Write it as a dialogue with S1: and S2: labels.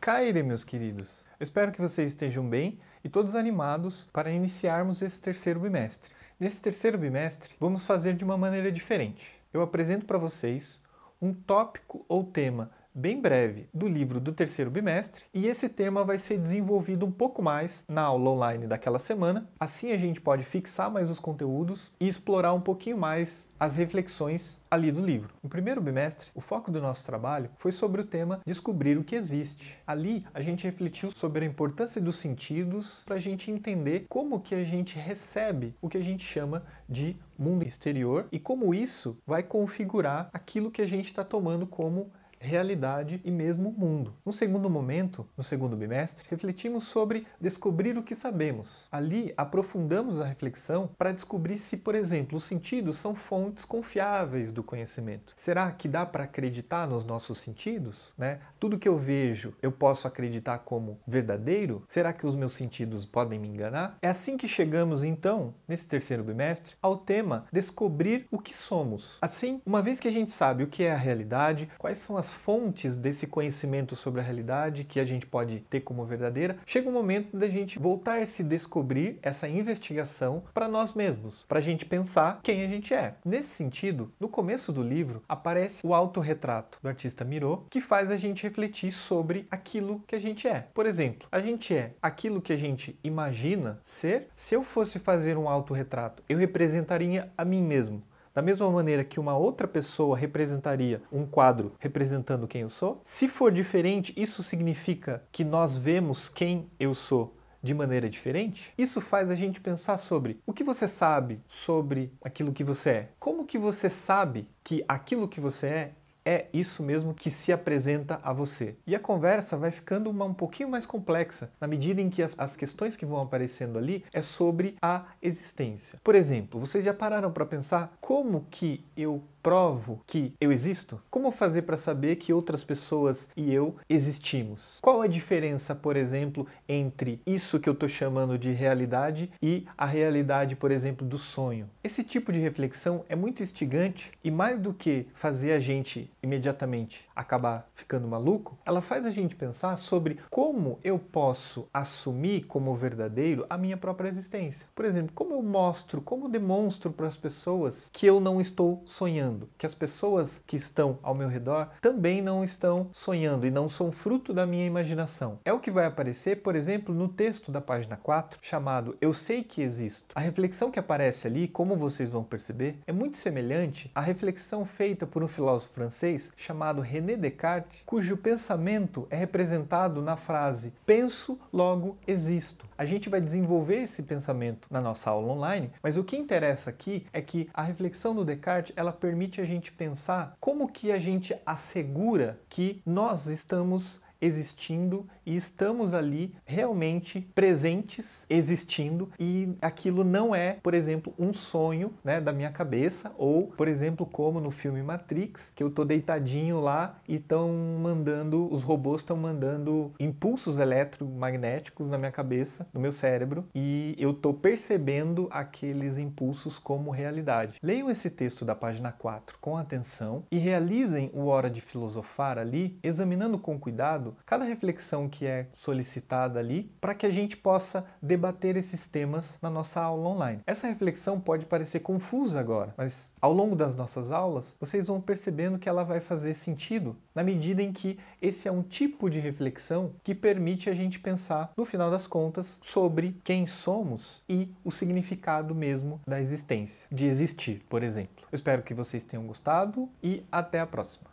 S1: Caire, meus queridos! Eu espero que vocês estejam bem e todos animados para iniciarmos esse terceiro bimestre. Nesse terceiro bimestre, vamos fazer de uma maneira diferente. Eu apresento para vocês um tópico ou tema bem breve do livro do terceiro bimestre, e esse tema vai ser desenvolvido um pouco mais na aula online daquela semana. Assim a gente pode fixar mais os conteúdos e explorar um pouquinho mais as reflexões ali do livro. No primeiro bimestre, o foco do nosso trabalho foi sobre o tema descobrir o que existe. Ali a gente refletiu sobre a importância dos sentidos para a gente entender como que a gente recebe o que a gente chama de mundo exterior e como isso vai configurar aquilo que a gente está tomando como realidade e mesmo o mundo. No segundo momento, no segundo bimestre, refletimos sobre descobrir o que sabemos. Ali aprofundamos a reflexão para descobrir se, por exemplo, os sentidos são fontes confiáveis do conhecimento. Será que dá para acreditar nos nossos sentidos? Né? Tudo que eu vejo eu posso acreditar como verdadeiro? Será que os meus sentidos podem me enganar? É assim que chegamos, então, nesse terceiro bimestre, ao tema descobrir o que somos. Assim, uma vez que a gente sabe o que é a realidade, quais são as fontes desse conhecimento sobre a realidade que a gente pode ter como verdadeira, chega o momento da gente voltar a se descobrir essa investigação para nós mesmos, para a gente pensar quem a gente é. Nesse sentido, no começo do livro aparece o autorretrato do artista Miró, que faz a gente refletir sobre aquilo que a gente é. Por exemplo, a gente é aquilo que a gente imagina ser. Se eu fosse fazer um autorretrato, eu representaria a mim mesmo da mesma maneira que uma outra pessoa representaria um quadro representando quem eu sou, se for diferente, isso significa que nós vemos quem eu sou de maneira diferente? Isso faz a gente pensar sobre o que você sabe sobre aquilo que você é. Como que você sabe que aquilo que você é é isso mesmo que se apresenta a você. E a conversa vai ficando uma um pouquinho mais complexa, na medida em que as, as questões que vão aparecendo ali é sobre a existência. Por exemplo, vocês já pararam para pensar como que eu provo que eu existo? Como fazer para saber que outras pessoas e eu existimos? Qual a diferença, por exemplo, entre isso que eu estou chamando de realidade e a realidade, por exemplo, do sonho? Esse tipo de reflexão é muito instigante e, mais do que fazer a gente imediatamente acabar ficando maluco, ela faz a gente pensar sobre como eu posso assumir como verdadeiro a minha própria existência. Por exemplo, como eu mostro, como demonstro para as pessoas que eu não estou sonhando sonhando, que as pessoas que estão ao meu redor também não estão sonhando e não são fruto da minha imaginação. É o que vai aparecer, por exemplo, no texto da página 4, chamado Eu sei que existo. A reflexão que aparece ali, como vocês vão perceber, é muito semelhante à reflexão feita por um filósofo francês chamado René Descartes, cujo pensamento é representado na frase penso, logo existo. A gente vai desenvolver esse pensamento na nossa aula online, mas o que interessa aqui é que a reflexão do Descartes, ela permite a gente pensar como que a gente assegura que nós estamos existindo e estamos ali realmente presentes, existindo e aquilo não é, por exemplo, um sonho né, da minha cabeça ou, por exemplo, como no filme Matrix, que eu tô deitadinho lá e estão mandando, os robôs estão mandando impulsos eletromagnéticos na minha cabeça, no meu cérebro e eu tô percebendo aqueles impulsos como realidade. Leiam esse texto da página 4 com atenção e realizem o Hora de Filosofar ali, examinando com cuidado cada reflexão que é solicitada ali, para que a gente possa debater esses temas na nossa aula online. Essa reflexão pode parecer confusa agora, mas ao longo das nossas aulas, vocês vão percebendo que ela vai fazer sentido na medida em que esse é um tipo de reflexão que permite a gente pensar, no final das contas, sobre quem somos e o significado mesmo da existência, de existir, por exemplo. Eu espero que vocês tenham gostado e até a próxima.